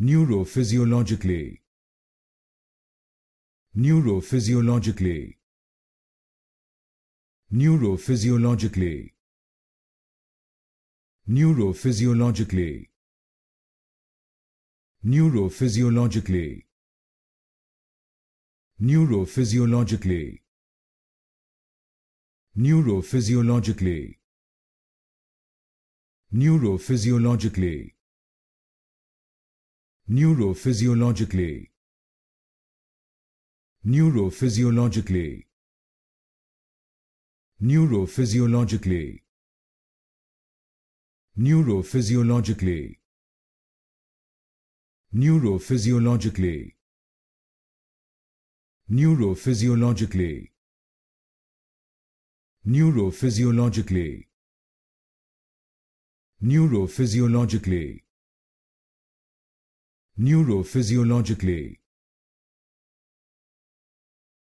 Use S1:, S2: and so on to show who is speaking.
S1: neurophysiologically neurophysiologically neurophysiologically neurophysiologically neurophysiologically neurophysiologically neurophysiologically neurophysiologically neurophysiologically neurophysiologically neurophysiologically neurophysiologically neurophysiologically neurophysiologically neurophysiologically neurophysiologically neurophysiologically